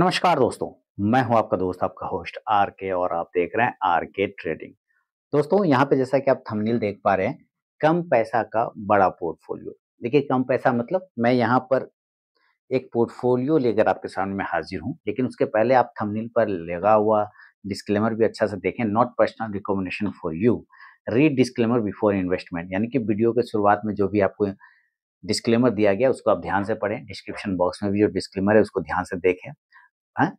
नमस्कार दोस्तों मैं हूं आपका दोस्त आपका होस्ट आर के और आप देख रहे हैं आर के ट्रेडिंग दोस्तों यहाँ पे जैसा कि आप थंबनेल देख पा रहे हैं कम पैसा का बड़ा पोर्टफोलियो देखिए कम पैसा मतलब मैं यहाँ पर एक पोर्टफोलियो लेकर आपके सामने हाजिर हूं लेकिन उसके पहले आप थंबनेल पर लगा हुआ डिस्क्लेमर भी अच्छा से देखें not personal recommendation for you read disclaimer before investment यानी कि वीडियो के शुरुआत में जो भी आपको डिस्क्लेमर दिया गया उसको आप ध्यान से पढ़ें डिस्क्रिप्शन बॉक्स में भी जो डिस्क्लेमर है उसको ध्यान से देखें है? हाँ?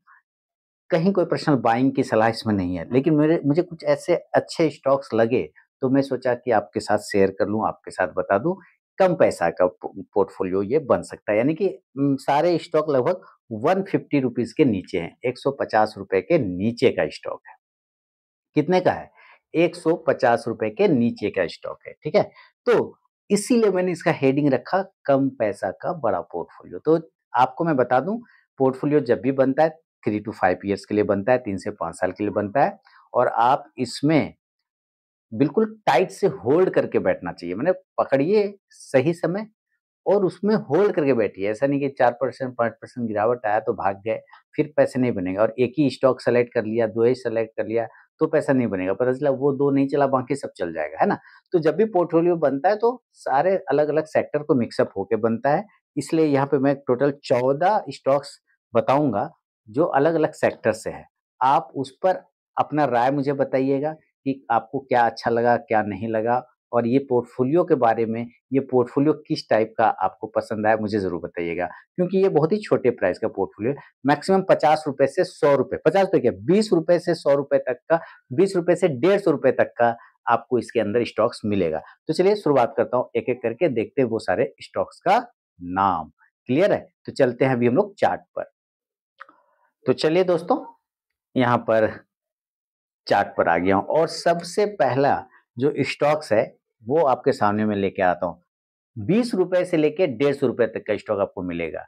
कहीं कोई पर्सनल बाइंग की सलाह इसमें नहीं है लेकिन मेरे मुझे कुछ ऐसे अच्छे स्टॉक्स लगे तो मैं सोचा कि आपके साथ शेयर कर लूँ आपके साथ बता दूँ कम पैसा का पोर्टफोलियो ये बन सकता है यानी कि सारे स्टॉक लगभग वन फिफ्टी के नीचे हैं एक सौ पचास के नीचे का स्टॉक है कितने का है एक सौ पचास के नीचे का स्टॉक है ठीक है तो इसीलिए मैंने इसका हेडिंग रखा कम पैसा का बड़ा पोर्टफोलियो तो आपको मैं बता दूं पोर्टफोलियो जब भी बनता है थ्री टू फाइव ईयर्स के लिए बनता है तीन से पाँच साल के लिए बनता है और आप इसमें बिल्कुल टाइट से होल्ड करके बैठना चाहिए मैंने पकड़िए सही समय और उसमें होल्ड करके बैठिए ऐसा नहीं कि चार परसेंट पाँच परसेंट गिरावट आया तो भाग गए फिर पैसे नहीं बनेगा और एक ही स्टॉक सेलेक्ट कर लिया दो ही सेलेक्ट कर लिया तो पैसा नहीं बनेगा पता चला वो दो नहीं चला बाकी सब चल जाएगा है ना तो जब भी पोर्टफोलियो बनता है तो सारे अलग अलग सेक्टर को मिक्सअप होकर बनता है इसलिए यहाँ पे मैं टोटल चौदह स्टॉक्स बताऊंगा जो अलग अलग सेक्टर से है आप उस पर अपना राय मुझे बताइएगा कि आपको क्या अच्छा लगा क्या नहीं लगा और ये पोर्टफोलियो के बारे में ये पोर्टफोलियो किस टाइप का आपको पसंद आया मुझे ज़रूर बताइएगा क्योंकि ये बहुत ही छोटे प्राइस का पोर्टफोलियो मैक्सिमम पचास रुपये से सौ रुपये पचास रुपये क्या बीस रुपये से सौ रुपये तक का बीस रुपये से डेढ़ सौ रुपये तक का आपको इसके अंदर स्टॉक्स मिलेगा तो चलिए शुरुआत करता हूँ एक एक करके देखते हैं वो सारे स्टॉक्स का नाम क्लियर है तो चलते हैं अभी हम लोग चार्ट पर तो चलिए दोस्तों यहाँ पर चार्ट पर आ गया हूँ और सबसे पहला जो स्टॉक्स है वो आपके सामने में लेके आता हूँ बीस रुपए से लेके डेढ़ सौ रुपए तक का स्टॉक आपको मिलेगा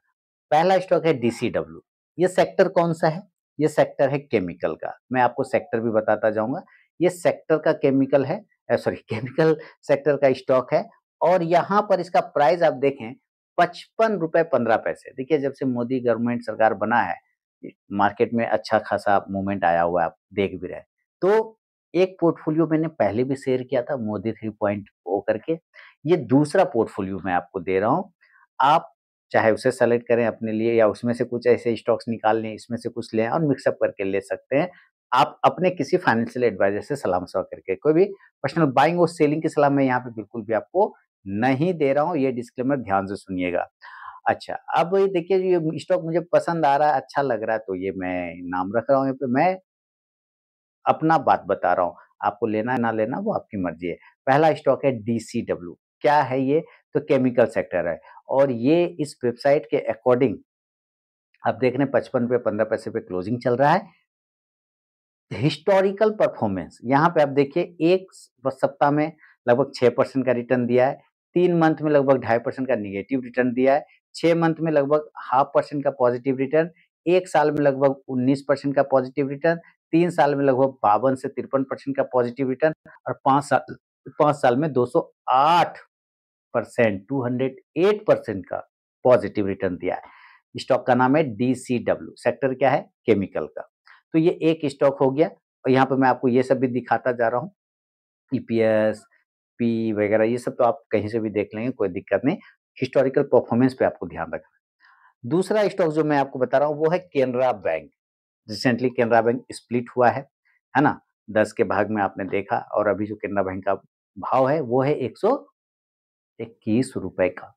पहला स्टॉक है डब्ल्यू ये सेक्टर कौन सा है ये सेक्टर है केमिकल का मैं आपको सेक्टर भी बताता जाऊंगा ये सेक्टर का केमिकल है सॉरी केमिकल सेक्टर का स्टॉक है और यहाँ पर इसका प्राइस आप देखें पचपन रुपए पंद्रह पैसे देखिए जब से मोदी गवर्नमेंट सरकार बना है मार्केट में अच्छा खासा मूवमेंट आया हुआ है आप देख भी रहे तो एक पोर्टफोलियो मैंने पहले भी शेयर किया था मोदी थ्री पॉइंट ओ करके ये दूसरा पोर्टफोलियो मैं आपको दे रहा हूँ आप चाहे उसे सेलेक्ट करें अपने लिए या उसमें से कुछ ऐसे स्टॉक्स निकाल लें इसमें से कुछ लें और मिक्सअप करके ले सकते हैं आप अपने किसी फाइनेंशियल एडवाइजर से सलाह मशवा करके कोई भी पर्सनल बाइंग और सेलिंग की सलाह मैं यहाँ पे बिल्कुल भी आपको नहीं दे रहा हूँ ये डिस्क्लेमर ध्यान से सुनिएगा अच्छा, अब ये देखिए ये स्टॉक मुझे पसंद आ रहा है, अच्छा लग रहा है तो ये मैं नाम रख रहा हूँ मैं अपना बात बता रहा हूँ, आपको लेना है ना लेना वो आपकी मर्ज़ी है। पहला स्टॉक है डी क्या है ये? तो केमिकल सेक्टर है और ये इस वेबसाइट के अकॉर्डिंग आप देख रहे हैं पचपन रुपए पंद्रह पैसे पे क्लोजिंग चल रहा है। हिस्टोरिकल परफॉर्मेंस यहाँ पे आप देखिए एक सप्ताह में लगभग परसेंट का रिटर्न दिया है, तीन मंथ में लगभग ढाई परसेंट का निगेटिव रिटर्न दिया है। छह मंथ में लगभग हाफ परसेंट का पॉजिटिव रिटर्न एक साल में लगभग 19 परसेंट का पॉजिटिव रिटर्न तीन साल में लगभग बावन से तिरपन परसेंट का पॉजिटिव रिटर्न और पांच साल पांच साल में 208 परसेंट टू परसेंट का पॉजिटिव रिटर्न दिया है स्टॉक का नाम है डीसीडब्ल्यू सेक्टर क्या है केमिकल का तो ये एक स्टॉक हो गया और यहाँ पर मैं आपको ये सब भी दिखाता जा रहा हूँ ईपीएस e पी वगैरह ये सब तो आप कहीं से भी देख लेंगे कोई दिक्कत नहीं हिस्टोरिकल परफॉर्मेंस पे आपको ध्यान रखना है दूसरा स्टॉक जो मैं आपको बता रहा हूँ वो है Canara bank recently Canara bank split हुआ है है ना दस के भाग में आपने देखा और अभी जो केनरा बैंक का भाव है वो है एक सौ इक्कीस रुपए का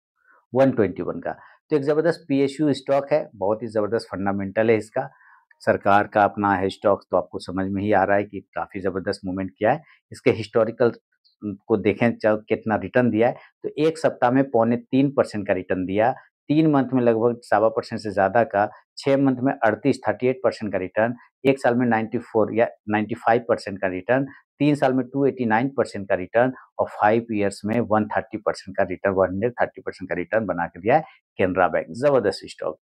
वन ट्वेंटी वन का तो एक ज़बरदस्त पी एस यू स्टॉक है बहुत ही ज़बरदस्त फंडामेंटल है इसका सरकार का अपना है स्टॉक तो आपको समझ में ही आ रहा है कि काफ़ी ज़बरदस्त मूवमेंट किया है इसके हिस्टोरिकल को देखें कितना रिटर्न दिया है तो एक सप्ताह में पौने तीन परसेंट का रिटर्न दिया तीन मंथ में लगभग सवा परसेंट से ज़्यादा का छः मंथ में अड़तीस थर्टी एट परसेंट का रिटर्न एक साल में नाइन्टी फोर या नाइन्टी फाइव परसेंट का रिटर्न तीन साल में टू एटी नाइन परसेंट का रिटर्न और फाइव ईयर्स में वन थर्टी परसेंट का return one hundred thirty percent का रिटर्न बना के दिया है केनरा बैंक जबरदस्त स्टॉक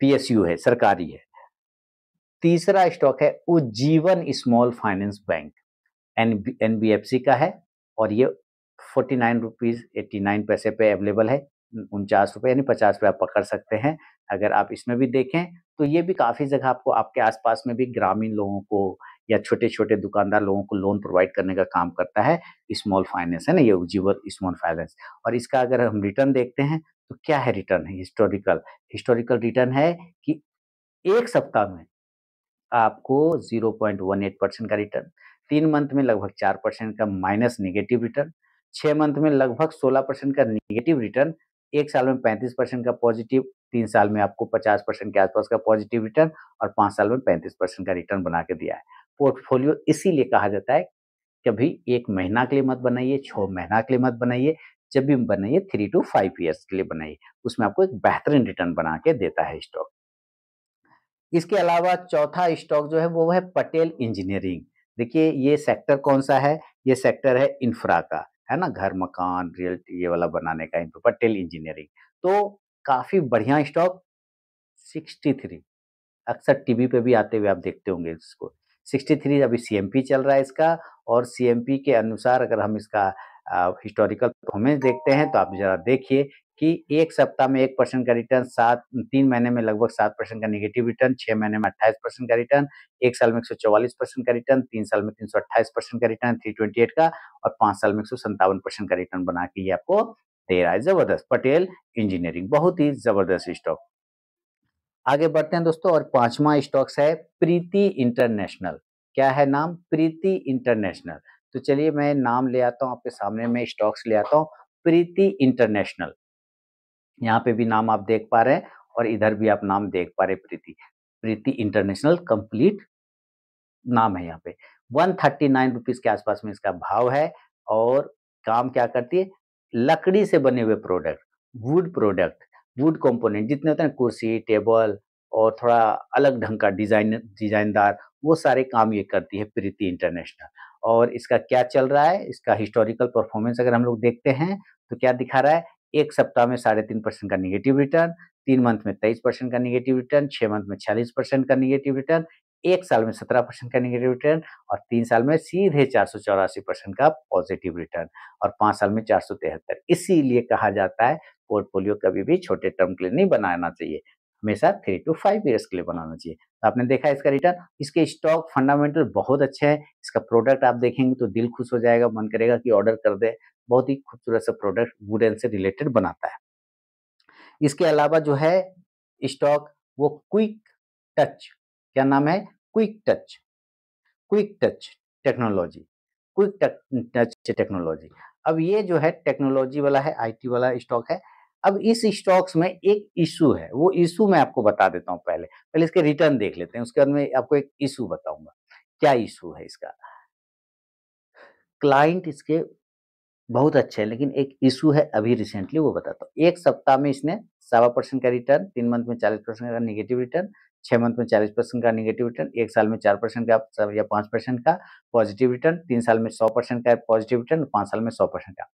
पी एस यू है सरकारी है तीसरा स्टॉक है Ujjivan small finance bank N B F C का है और ये forty nine rupees eighty nine पैसे पे अवेलेबल है उनचास रुपये यानी पचास रुपये आप पकड़ सकते हैं अगर आप इसमें भी देखें तो ये भी काफ़ी जगह आपको आपके आसपास में भी ग्रामीण लोगों को या छोटे छोटे दुकानदार लोगों को लोन प्रोवाइड करने का काम करता है स्मॉल फाइनेंस है ना ये उज्जीवल स्मॉल फाइनेंस और इसका अगर हम रिटर्न देखते हैं तो क्या है रिटर्न है हिस्टोरिकल हिस्टोरिकल रिटर्न है कि एक सप्ताह में आपको zero point one eight percent का रिटर्न तीन मंथ में लगभग चार परसेंट का माइनस निगेटिव रिटर्न छः मंथ में लगभग सोलह परसेंट का निगेटिव रिटर्न एक साल में पैंतीस परसेंट का पॉजिटिव तीन साल में आपको पचास परसेंट के आसपास का पॉजिटिव रिटर्न और पाँच साल में पैंतीस परसेंट का रिटर्न बना के दिया है पोर्टफोलियो इसीलिए कहा जाता है कभी एक महीना के लिए मत बनाइए छः महीना के लिए मत बनाइए जब भी बनाइए थ्री टू फाइव ईयर्स के लिए बनाइए उसमें आपको एक बेहतरीन रिटर्न बना के देता है स्टॉक इसके अलावा चौथा स्टॉक जो है वो है पटेल इंजीनियरिंग देखिए ये सेक्टर कौन सा है ये सेक्टर है इंफ्रा का है ना घर मकान रियल ये वाला बनाने का टेल इंजीनियरिंग तो काफ़ी बढ़िया स्टॉक 63 अक्सर टीवी पे भी आते हुए आप देखते होंगे इसको 63 अभी सीएमपी चल रहा है इसका और सीएमपी के अनुसार अगर हम इसका हिस्टोरिकल परफॉर्मेंस देखते हैं तो आप जरा देखिए कि एक सप्ताह में एक परसेंट का रिटर्न सात तीन महीने में लगभग सात परसेंट का निगेटिव रिटर्न छह महीने में अट्ठाईस परसेंट का रिटर्न एक साल में एक सौ चौवालीस परसेंट का रिटर्न तीन साल में तीन सौ अट्ठाईस परसेंट का रिटर्न थ्री ट्वेंटी एट का और पांच साल में एक सौ संतावन परसेंट का रिटर्न बना के ये आपको दे रहा है जबरदस्त पटेल इंजीनियरिंग बहुत ही जबरदस्त स्टॉक आगे बढ़ते हैं दोस्तों और पांचवा स्टॉक्स है प्रीति इंटरनेशनल क्या है नाम प्रीति इंटरनेशनल तो चलिए मैं नाम ले आता हूँ आपके सामने में स्टॉक्स ले आता हूँ प्रीति इंटरनेशनल यहाँ पे भी नाम आप देख पा रहे हैं और इधर भी आप नाम देख पा रहे प्रीति प्रीति इंटरनेशनल कंप्लीट नाम है यहाँ पे वन थर्टी नाइन रुपीज के आसपास में इसका भाव है और काम क्या करती है लकड़ी से बने हुए product wood product wood component जितने होते हैं कुर्सी टेबल और थोड़ा अलग ढंग का डिजाइन डिजाइनदार वो सारे काम ये करती है प्रीति इंटरनेशनल और इसका क्या चल रहा है इसका हिस्टोरिकल परफॉर्मेंस अगर हम लोग देखते हैं तो क्या दिखा रहा है एक सप्ताह में साढ़े तीन परसेंट का निगेटिव रिटर्न तीन मंथ में तेईस परसेंट का निगेटिव रिटर्न छः मंथ में छियालीस परसेंट का निगेटिव रिटर्न एक साल में सत्रह परसेंट का निगेटिव रिटर्न और तीन साल में सीधे चार सौ चौरासी परसेंट का पॉजिटिव रिटर्न और पाँच साल में चार सौ तिहत्तर इसीलिए कहा जाता है पोर्टफोलियो कभी भी छोटे टर्म के लिए नहीं बनाना चाहिए हमेशा थ्री टू फाइव ईयर्स के लिए बनाना चाहिए तो आपने देखा इसका रिटर्न इसके स्टॉक फंडामेंटल बहुत अच्छे हैं इसका प्रोडक्ट आप देखेंगे तो दिल खुश हो जाएगा मन करेगा कि ऑर्डर कर दे बहुत ही खूबसूरत सा प्रोडक्ट वुडन से रिलेटेड बनाता है इसके अलावा जो है स्टॉक वो क्विक टच क्या नाम है quick touch quick touch technology quick touch technology अब ये जो है टेक्नोलॉजी वाला है आईटी वाला स्टॉक है अब इस स्टॉक्स में एक इशू है वो इशू मैं आपको बता देता हूँ पहले पहले इसके रिटर्न देख लेते हैं उसके बाद में आपको एक इशू बताऊंगा क्या इशू है इसका क्लाइंट इसके बहुत अच्छे हैं लेकिन एक इशू है अभी रिसेंटली वो बताता हूँ एक सप्ताह में इसने सवा परसेंट का रिटर्न तीन मंथ में चालीस परसेंट का निगेटिव रिटर्न छः मंथ में चालीस परसेंट का निगेटिव रिटर्न एक साल में चार परसेंट का या पाँच परसेंट का पॉजिटिव रिटर्न तीन साल में सौ परसेंट का पॉजिटिव रिटर्न पाँच साल में सौ परसेंट का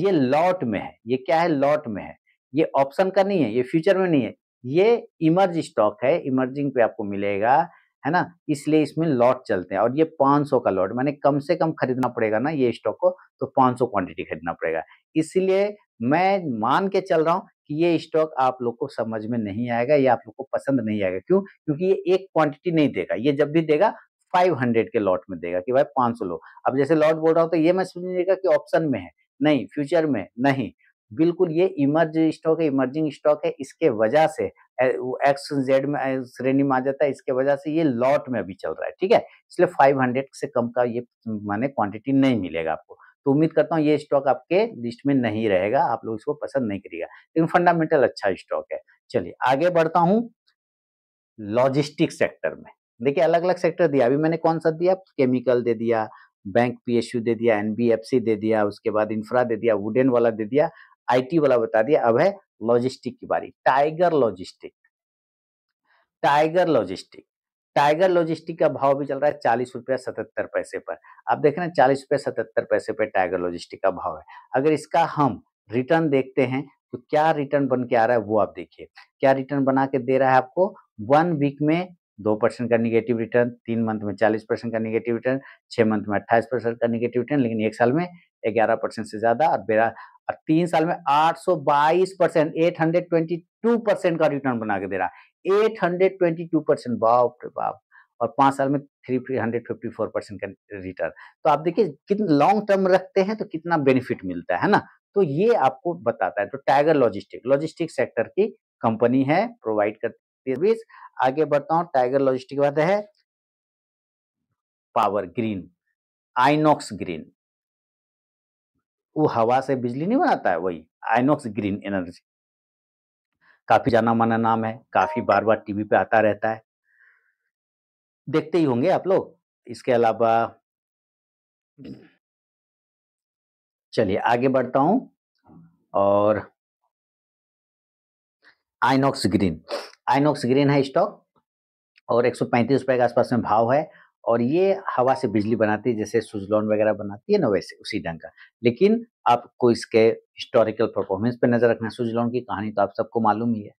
ये लॉट में है ये क्या है लॉट में है ये ऑप्शन का नहीं है ये फ्यूचर में नहीं है ये इमर्ज स्टॉक है इमर्जिंग पे आपको मिलेगा है ना इसलिए इसमें लॉट चलते हैं और ये 500 का लॉट मैंने कम से कम खरीदना पड़ेगा ना ये स्टॉक को तो 500 क्वांटिटी खरीदना पड़ेगा इसलिए मैं मान के चल रहा हूँ कि ये स्टॉक आप लोग को समझ में नहीं आएगा या आप लोग को पसंद नहीं आएगा क्यों क्योंकि ये एक क्वांटिटी नहीं देगा ये जब भी देगा 500 के लॉट में देगा कि भाई 500 लो अब जैसे लॉट बोल रहा हूँ तो ये मैं समझिएगा कि ऑप्शन में है नहीं फ्यूचर में नहीं बिल्कुल ये इमर्ज स्टॉक है इमर्जिंग स्टॉक है इसके वजह से एक्स जेड में श्रेणी में आ जाता है इसके वजह से ये लॉट में अभी चल रहा है ठीक है इसलिए 500 से कम का ये माने क्वांटिटी नहीं मिलेगा आपको तो उम्मीद करता हूँ ये स्टॉक आपके लिस्ट में नहीं रहेगा आप लोग इसको पसंद नहीं करिएगा लेकिन फंडामेंटल अच्छा स्टॉक है चलिए आगे बढ़ता हूँ लॉजिस्टिक सेक्टर में देखिए अलग अलग सेक्टर दिया अभी मैंने कौन सा दिया केमिकल दे दिया बैंक पीएसयू दे दिया एनबीएफसी दे दिया उसके बाद इंफ्रा दे दिया वुडेन वाला दे दिया आईटी वाला बता दिया अब है लॉजिस्टिक की बारी tiger logistic tiger logistic tiger logistic का भाव भी चल रहा है चालीस रुपया सतहत्तर पैसे पर आप देख रहे हैं चालीस रुपया सतहत्तर पैसे पर टाइगर लॉजिस्टिक का भाव है अगर इसका हम रिटर्न देखते हैं तो क्या रिटर्न बन के आ रहा है वो आप देखिए क्या रिटर्न बना के दे रहा है आपको वन वीक में दो परसेंट का निगेटिव रिटर्न तीन मंथ में चालीस परसेंट का निगेटिव रिटर्न छह मंथ में अट्ठाईस परसेंट का निगेटिव रिटर्न लेकिन एक साल में ग्यारह परसेंट से ज़्यादा और बेरा और तीन साल में 822 percent eight hundred twenty two percent का रिटर्न बना के दे रहा है eight hundred twenty two percent बाप रे बाप और पांच साल में three hundred fifty four percent का रिटर्न तो आप देखिए कितना लॉन्ग टर्म रखते हैं तो कितना बेनिफिट मिलता है ना तो ये आपको बताता है तो टाइगर लॉजिस्टिक लॉजिस्टिक सेक्टर की कंपनी है प्रोवाइड करती है सर्विस आगे बढ़ता हूँ टाइगर लॉजिस्टिक बात है पावर ग्रीन आइनॉक्स ग्रीन वो हवा से बिजली नहीं बनाता है वही आइनॉक्स ग्रीन एनर्जी काफी जाना माना नाम है काफी बार बार टीवी पे आता रहता है देखते ही होंगे आप लोग इसके अलावा चलिए आगे बढ़ता हूं और आइनोक्स ग्रीन आइनोक्स ग्रीन है स्टॉक और एक सौ पैंतीस रुपए के आसपास में भाव है और ये हवा से बिजली बनाती है जैसे सुजलॉन वगैरह बनाती है ना वैसे उसी ढंग का लेकिन आपको इसके हिस्टोरिकल परफॉर्मेंस पे नज़र रखना है सुजलॉन की कहानी तो आप सबको मालूम ही है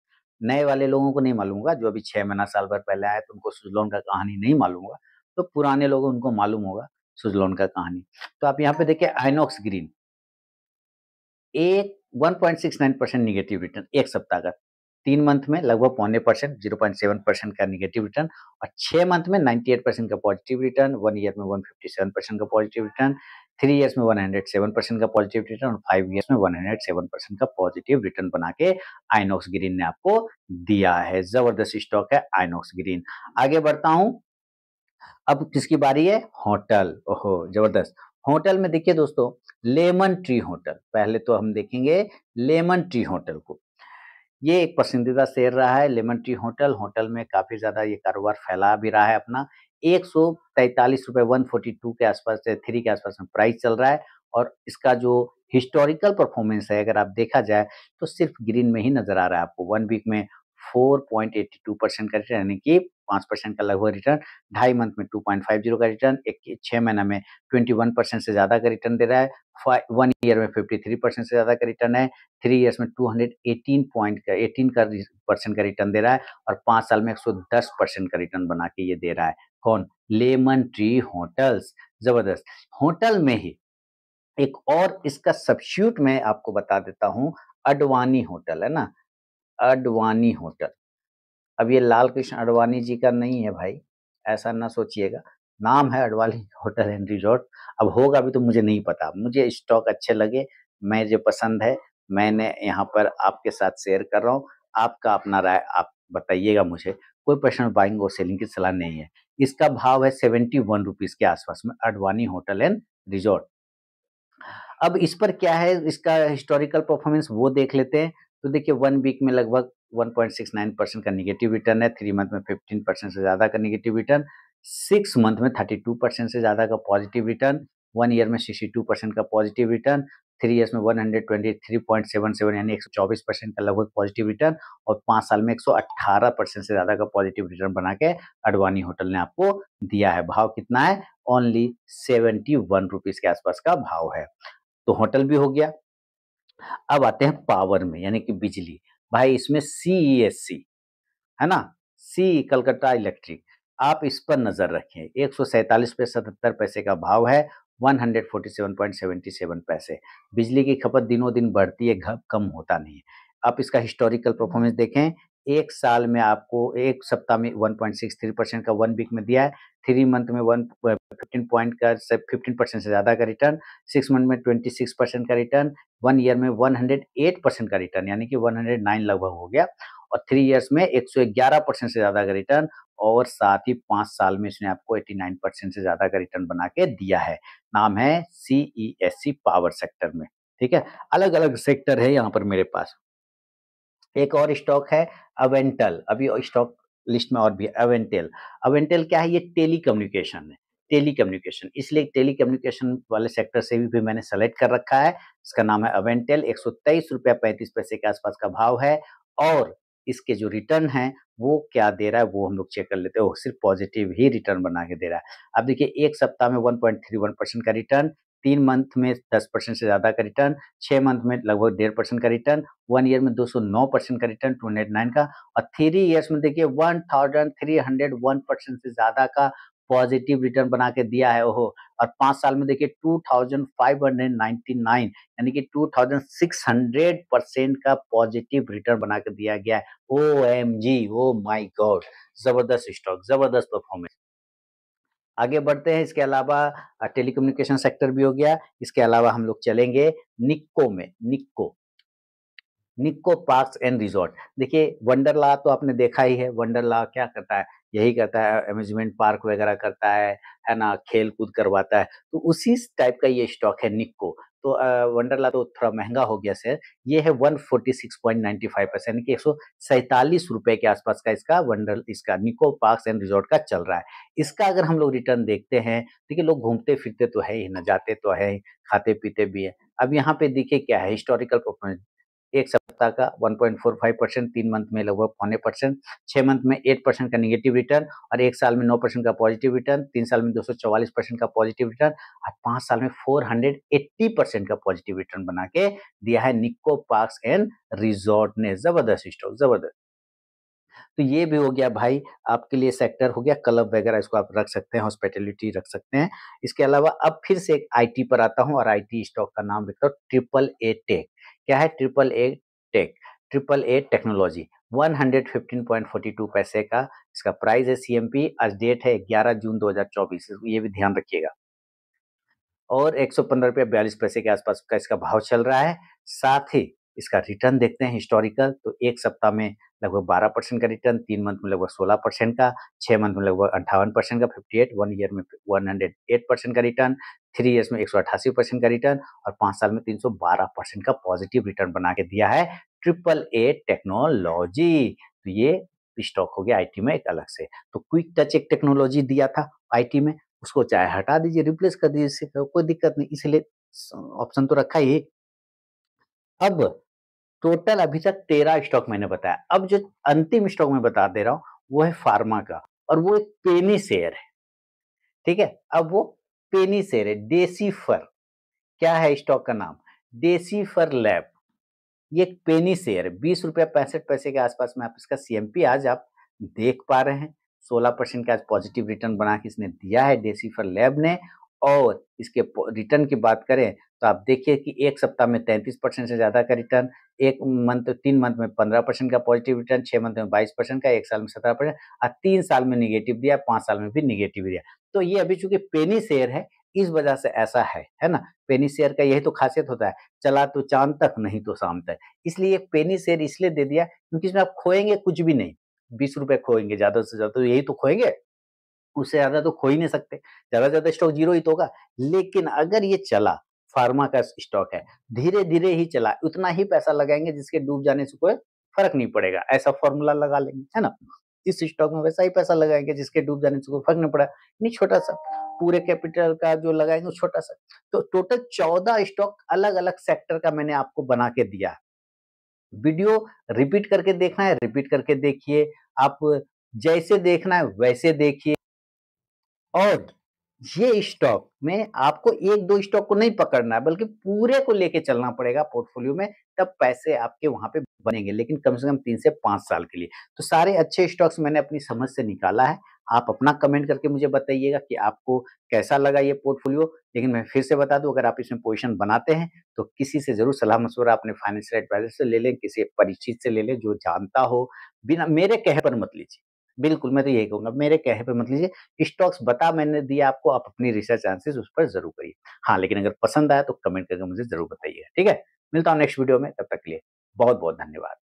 नए वाले लोगों को नहीं मालूम होगा जो अभी छः महीना साल भर पहले आए तो उनको सुजलॉन का कहानी नहीं मालूम होगा तो पुराने लोगों उनको मालूम होगा सुजलॉन का कहानी तो आप यहाँ पे देखिए आइनॉक्स ग्रीन एक one point six nine percent negative return एक सप्ताह का तीन मंथ में लगभग पौने percent zero point seven percent का निगेटिव रिटर्न और छह मंथ में नाइन्टी एट परसेंट का पॉजिटिव रिटर्न वन ईयर में वन फिफ्टी सेवन परसेंट का पॉजिटिव रिटर्न थ्री ईयर्स में वन हंड्रेड सेवन परसेंट का पॉजिटिव रिटर्न और फाइव ईयर्स में वन हंड्रेड सेवन परसेंट का पॉजिटिव रिटर्न बना के आइनोक्स ग्रीन ने आपको दिया है जबरदस्त स्टॉक है आइनोक्स ग्रीन आगे बढ़ता हूं अब किसकी बारी है होटल ओहो जबरदस्त होटल में देखिए दोस्तों लेमन ट्री होटल पहले तो हम देखेंगे लेमन ट्री होटल को ये एक पसंदीदा शेयर रहा है लेमन ट्री होटल होटल में काफ़ी ज़्यादा ये कारोबार फैला भी रहा है अपना एक सौ तैतालीस रुपए वन फोर्टी टू के आसपास थ्री के आसपास में प्राइस चल रहा है और इसका जो हिस्टोरिकल परफॉर्मेंस है अगर आप देखा जाए तो सिर्फ ग्रीन में ही नज़र आ रहा है आपको वन वीक में four point eighty two percent का रिटर्न यानी कि पांच परसेंट का लगभग रिटर्न ढाई मंथ में टू पॉइंट फाइव जीरो का रिटर्न एक छः महीना में ट्वेंटी वन परसेंट से ज्यादा का रिटर्न दे रहा है फाइव वन ईयर में फिफ्टी थ्री परसेंट से ज्यादा का रिटर्न है थ्री ईयर्स में टू हंड्रेड एटीन पॉइंट का एटीन का परसेंट का रिटर्न दे रहा है और पाँच साल में एक सौ दस परसेंट का रिटर्न बना के ये दे रहा है कौन लेमन ट्री होटल्स जबरदस्त होटल में ही एक और इसका सब्स्यूट मैं आपको बता देता हूँ अडवानी होटल है ना अडवाणी होटल अब ये लाल कृष्ण अडवाणी जी का नहीं है भाई ऐसा ना सोचिएगा नाम है अडवाणी होटल एंड रिजॉर्ट अब होगा भी तो मुझे नहीं पता मुझे स्टॉक अच्छे लगे मैं जो पसंद है मैंने यहाँ पर आपके साथ शेयर कर रहा हूँ आपका अपना राय आप बताइएगा मुझे कोई पर्सनल बाइंग और सेलिंग की सलाह नहीं है इसका भाव है सेवेंटी वन रुपीज के आसपास में अडवाणी होटल एंड रिजॉर्ट अब इस पर क्या है इसका हिस्टोरिकल परफॉर्मेंस वो देख लेते हैं तो देखिए वन वीक में लगभग 1.69 परसेंट का निगेटिव रिटर्न है थ्री मंथ में 15 परसेंट से ज़्यादा का निगेटिव रिटर्न सिक्स मंथ में 32 परसेंट से ज़्यादा का पॉजिटिव रिटर्न वन ईयर में 62 परसेंट का पॉजिटिव रिटर्न थ्री ईयर्स में 123.77 यानी 124 परसेंट का लगभग पॉजिटिव रिटर्न और पाँच साल में 118 परसेंट से ज़्यादा का पॉजिटिव रिटर्न बना के अडवाणी होटल ने आपको दिया है भाव कितना है ओनली सेवेंटी वन रुपीज़ के आसपास का भाव है तो होटल भी हो गया अब आते हैं पावर में यानी कि बिजली भाई इसमें सी ई एस सी है ना सी कलकत्ता इलेक्ट्रिक आप इस पर नज़र रखें एक सौ सैतालीस पे सतहत्तर पैसे का भाव है 147.77 पैसे बिजली की खपत दिनों दिन बढ़ती है घप कम होता नहीं है आप इसका हिस्टोरिकल परफॉर्मेंस देखें एक साल में आपको एक सप्ताह में थ्री परसेंट का वन वीक में दिया है थ्री मंथ में वन फिफ्टीन पॉइंट का फिफ्टीन परसेंट से ज़्यादा का रिटर्न सिक्स मंथ में ट्वेंटी सिक्स परसेंट का रिटर्न वन ईयर में वन हंड्रेड एट परसेंट का रिटर्न यानी कि वन हंड्रेड नाइन लगभग हो गया और थ्री ईयर्स में एक सौ ग्यारह परसेंट से ज़्यादा का रिटर्न और साथ ही पाँच साल में इसने आपको एट्टी नाइन परसेंट से ज़्यादा का रिटर्न बना के दिया है नाम है एस सी पावर सेक्टर में ठीक है अलग अलग सेक्टर है यहाँ पर मेरे पास एक और स्टॉक है अवेंटल अभी स्टॉक लिस्ट में और भी अवेंटेल अवेंटेल क्या है ये टेली कम्युनिकेशन है टेली कम्युनिकेशन इसलिए टेली कम्युनिकेशन वाले सेक्टर से भी, भी मैंने सेलेक्ट कर रखा है इसका नाम है अवेंटेल एक सौ तेईस रुपया पैंतीस पैसे के आसपास का भाव है और इसके जो रिटर्न है वो क्या दे रहा है वो हम लोग चेक कर लेते हैं सिर्फ पॉजिटिव ही रिटर्न बना के दे रहा है अब देखिए एक सप्ताह में 1.31 परसेंट का रिटर्न तीन मंथ में दस परसेंट से ज़्यादा का रिटर्न छः मंथ में लगभग डेढ़ परसेंट का रिटर्न वन ईयर में दो सौ नौ परसेंट का रिटर्न टू हंड्रेड नाइन का और थ्री ईयर्स में देखिए one thousand three hundred one percent से ज़्यादा का पॉजिटिव रिटर्न बना के दिया है ओहो और पाँच साल में देखिए two thousand five hundred ninety nine यानी कि two thousand six hundred percent का पॉजिटिव रिटर्न बना के दिया गया है O M G oh my god जबरदस्त स्टॉक जबरदस्त परफॉर्मेंस आगे बढ़ते हैं इसके अलावा टेलीकम्युनिकेशन सेक्टर भी हो गया इसके अलावा हम लोग चलेंगे निक्को में Nicco Nicco parks and resort देखिए वंडरला तो आपने देखा ही है वंडरला क्या करता है यही करता है अम्यूजमेंट पार्क वगैरह करता है है ना खेल कूद करवाता है तो उसी टाइप का ये स्टॉक है निक्को तो वंडरला तो थोड़ा महंगा हो गया सर ये है one forty point five percent की एक सौ रुपए के आसपास का इसका वंडर इसका निको पार्क एंड रिजॉर्ट का चल रहा है इसका अगर हम लोग रिटर्न देखते हैं देखिए लोग घूमते फिरते तो है ही ना जाते तो है ही खाते पीते भी है अब यहाँ पे देखिए क्या है हिस्टोरिकल परफॉर्मेंस एक सप्ताह का 1.45 परसेंट तीन मंथ में लगभग पौने परसेंट छः मंथ में एट परसेंट का निगेटिव रिटर्न और एक साल में नौ परसेंट का पॉजिटिव रिटर्न तीन साल में दो परसेंट का पॉजिटिव रिटर्न और पाँच साल में फोर परसेंट का पॉजिटिव रिटर्न बना के दिया है निक्को पार्क एंड रिजॉर्ट ने जबरदस्त स्टॉक जबरदस्त तो ये भी हो गया भाई आपके लिए सेक्टर हो गया क्लब वगैरह इसको आप रख सकते हैं हॉस्पिटलिटी रख सकते हैं इसके अलावा अब फिर से एक आईटी पर आता हूँ और आईटी स्टॉक का नाम लिखता हूँ ट्रिपल ए टेक क्या है triple A tech triple A technology 115.42 पैसे का इसका प्राइस है सीएमपी आज डेट है 11 जून 2024 ये भी ध्यान रखिएगा और एक सौ पंद्रह रुपया बयालीस पैसे के आसपास का इसका भाव चल रहा है साथ ही इसका रिटर्न देखते हैं हिस्टोरिकल तो एक सप्ताह में लगभग 12 परसेंट का रिटर्न तीन मंथ में लगभग 16 परसेंट का छः मंथ में लगभग अंठावन परसेंट का 58 वन ईयर में 108 परसेंट का रिटर्न थ्री ईयर्स में एक परसेंट का रिटर्न और पाँच साल में 312 परसेंट का पॉजिटिव रिटर्न बना के दिया है ट्रिपल ए टेक्नोलॉजी तो ये स्टॉक हो गया आई में एक अलग से तो क्विक टच एक टेक्नोलॉजी दिया था आई में उसको चाहे हटा दीजिए रिप्लेस कर दीजिए इससे कोई दिक्कत नहीं इसलिए ऑप्शन तो रखा ही अब टोटल अभी तक तेरह स्टॉक मैंने बताया अब जो अंतिम स्टॉक मैं बता दे रहा हूँ वो है फार्मा का और वो एक पेनी शेयर है ठीक है अब वो पेनी शेयर है फर क्या है स्टॉक का नाम फर लैब ये एक पेनी शेयर है बीस रुपया पैंसठ पैसे के आसपास में आप इसका सीएमपी आज आप देख पा रहे हैं सोलह परसेंट का आज पॉजिटिव रिटर्न बना के इसने दिया है फर लैब ने और इसके रिटर्न की बात करें तो आप देखिए कि एक सप्ताह में 33 परसेंट से ज़्यादा का रिटर्न एक मंथ तीन मंथ में 15 परसेंट का पॉजिटिव रिटर्न छः मंथ में 22 परसेंट का एक साल में 17 परसेंट और तीन साल में निगेटिव दिया पाँच साल में भी निगेटिव दिया तो ये अभी चूंकि पेनी शेयर है इस वजह से ऐसा है है ना पेनी शेयर का यही तो खासियत होता है चला तो चांद तक नहीं तो शाम तक इसलिए एक पेनी शेयर इसलिए दे दिया क्योंकि इसमें आप खोएंगे कुछ भी नहीं बीस रुपए खोएंगे ज्यादा से ज्यादा तो यही तो खोएंगे उससे ज्यादा तो खो ही नहीं सकते ज्यादा ज्यादा स्टॉक जीरो ही तो होगा लेकिन अगर ये चला फार्मा का स्टॉक है धीरे धीरे ही चला उतना ही पैसा लगाएंगे जिसके डूब जाने से कोई फर्क नहीं पड़ेगा ऐसा फॉर्मूला लगा लेंगे है ना इस स्टॉक में वैसा ही पैसा लगाएंगे जिसके डूब जाने से कोई फर्क नहीं पड़ा नहीं छोटा सा पूरे कैपिटल का जो लगाएंगे छोटा सा तो टोटल चौदह स्टॉक अलग अलग सेक्टर का मैंने आपको बना के दिया वीडियो रिपीट करके देखना है रिपीट करके देखिए आप जैसे देखना है वैसे देखिए और ये स्टॉक में आपको एक दो स्टॉक को नहीं पकड़ना है बल्कि पूरे को लेके चलना पड़ेगा पोर्टफोलियो में तब पैसे आपके वहां पे बनेंगे लेकिन कम से कम तीन से पांच साल के लिए तो सारे अच्छे स्टॉक्स मैंने अपनी समझ से निकाला है आप अपना कमेंट करके मुझे बताइएगा कि आपको कैसा लगा ये पोर्टफोलियो लेकिन मैं फिर से बता दूं अगर आप इसमें पोजिशन बनाते हैं तो किसी से जरूर सलाह मशवरा अपने फाइनेंशियल एडवाइजर से ले लें किसी परिचित से ले लें जो जानता हो बिना मेरे कहे पर मत लीजिए बिल्कुल मैं तो यही कहूंगा मेरे कहे पर मत लीजिए स्टॉक्स बता मैंने दिया आपको आप अपनी रिसर्च चांसेस उस पर जरूर करिए हाँ लेकिन अगर पसंद आया तो कमेंट करके मुझे जरूर बताइए ठीक है मिलता हूँ नेक्स्ट वीडियो में तब तक के लिए बहुत बहुत धन्यवाद